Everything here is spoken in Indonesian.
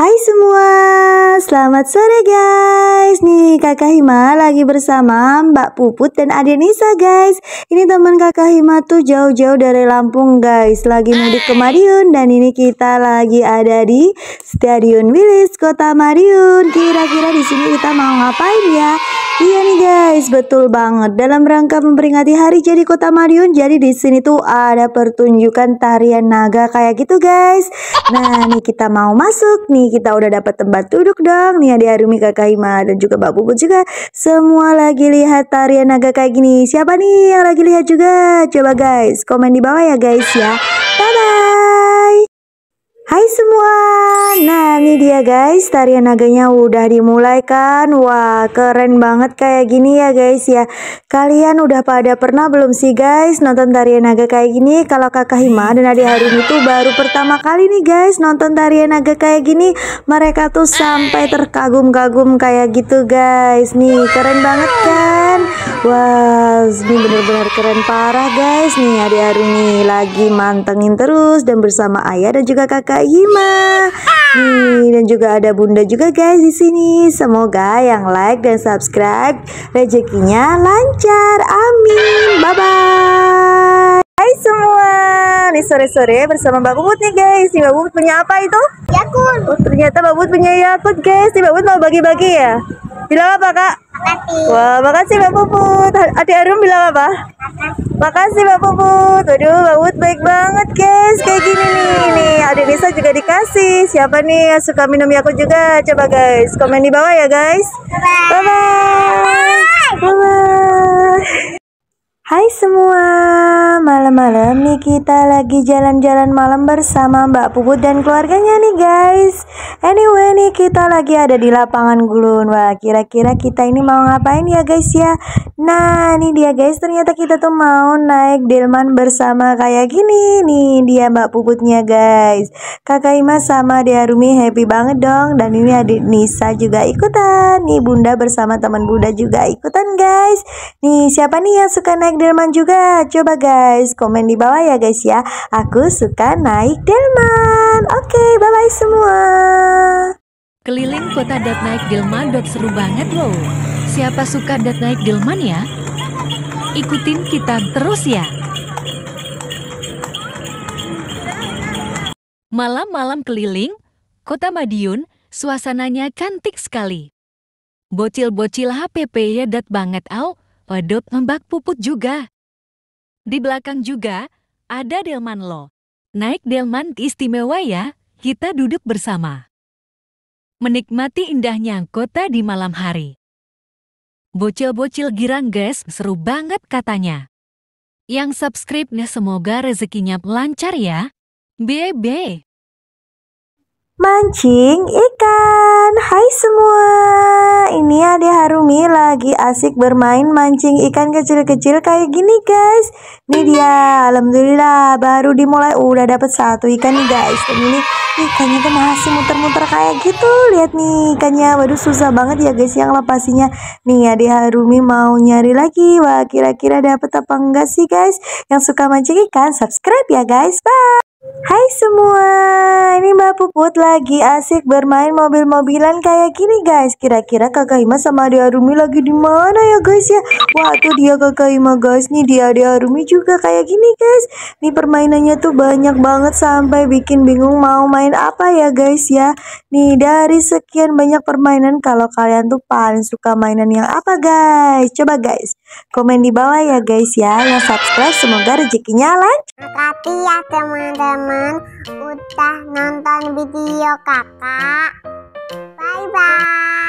Hai semua, selamat sore guys Nih kakak Hima lagi bersama Mbak Puput dan adik Nisa guys Ini teman kakak Hima tuh jauh-jauh dari Lampung guys Lagi mudik ke Madiun dan ini kita lagi ada di Stadion Wilis Kota Madiun Kira-kira di sini kita mau ngapain ya? Iya nih guys, betul banget. Dalam rangka memperingati hari jadi Kota Madiun, jadi di sini tuh ada pertunjukan tarian naga kayak gitu guys. Nah, nih kita mau masuk nih, kita udah dapat tempat duduk dong. Nih ada Arumi Kakak Hima dan juga Mbak Bubut juga. Semua lagi lihat tarian naga kayak gini. Siapa nih yang lagi lihat juga? Coba guys, komen di bawah ya guys ya. Hai semua Nah ini dia guys tarian naganya udah dimulai kan Wah keren banget kayak gini ya guys ya Kalian udah pada pernah belum sih guys nonton tarian naga kayak gini Kalau kakak Hima dan adik hari itu baru pertama kali nih guys nonton tarian naga kayak gini Mereka tuh sampai terkagum-kagum kayak gitu guys Nih keren banget kan Wah, wow, ini benar-benar keren parah guys nih Adi Aruni lagi mantengin terus dan bersama ayah dan juga kakak Hima. Nih dan juga ada bunda juga guys di sini. Semoga yang like dan subscribe rezekinya lancar. Amin. Bye bye. Hai semua. Nih sore-sore bersama Mbak Bubut nih guys. Nih Mbak Bubut punya apa itu? Yakun. Oh, ternyata Mbak Bubut punya Yakut guys. Nih Mbak Bubut mau bagi-bagi ya. Bilang apa kak? Makasih. Wah, makasih Mbak Puput. Adik Arum bilang apa? Makasih. Mbak Puput. Waduh, Mbak Puput baik banget, guys. Kayak gini nih. Nih, Adik Nisa juga dikasih. Siapa nih yang suka minum aku juga? Coba guys, komen di bawah ya, guys. Bye bye. bye, -bye. Hai semua, malam-malam nih kita lagi jalan-jalan malam bersama Mbak Puput dan keluarganya nih guys Anyway nih kita lagi ada di lapangan gulun Wah kira-kira kita ini mau ngapain ya guys ya Nah ini dia guys ternyata kita tuh mau naik delman bersama kayak gini Nih dia Mbak Puputnya guys Kakak Ima sama Diarumi happy banget dong Dan ini adik Nisa juga ikutan Nih bunda bersama teman bunda juga ikutan guys Nih siapa nih yang suka naik delman juga? Coba guys, komen di bawah ya guys ya. Aku suka naik delman. Oke, okay, bye-bye semua. Keliling kota dat naik delman dot seru banget loh. Siapa suka dat naik delman ya? Ikutin kita terus ya. Malam-malam keliling, kota Madiun, suasananya cantik sekali. Bocil-bocil HPP ya, dat banget au, Waduh, lembak puput juga. Di belakang juga, ada delman lo. Naik delman istimewa ya, kita duduk bersama. Menikmati indahnya kota di malam hari. Bocil-bocil girang guys, seru banget katanya. Yang subscribe nih semoga rezekinya lancar ya. Bebe. Mancing ikan dan hai semua Ini ada Harumi lagi asik bermain mancing ikan kecil-kecil kayak gini guys Ini dia, Alhamdulillah baru dimulai udah dapet satu ikan nih guys Dan ini ikannya tuh masih muter-muter kayak gitu Lihat nih ikannya, waduh susah banget ya guys yang lepasinya Nih ada Harumi mau nyari lagi Wah kira-kira dapet apa enggak sih guys Yang suka mancing ikan, subscribe ya guys, bye Hai semua, ini Mbak Puput lagi asik bermain mobil-mobilan kayak gini guys. Kira-kira Kakak Ima sama Adik Arumi lagi di mana ya guys ya? Wah, tuh dia Kakak Ima guys, nih dia Adik Arumi juga kayak gini guys. Nih permainannya tuh banyak banget sampai bikin bingung mau main apa ya guys ya. Nih dari sekian banyak permainan kalau kalian tuh paling suka mainan yang apa guys? Coba guys, komen di bawah ya guys ya. Yang subscribe semoga rezekinya lancar. Makasih ya teman-teman teman-teman udah nonton video kakak. Bye-bye.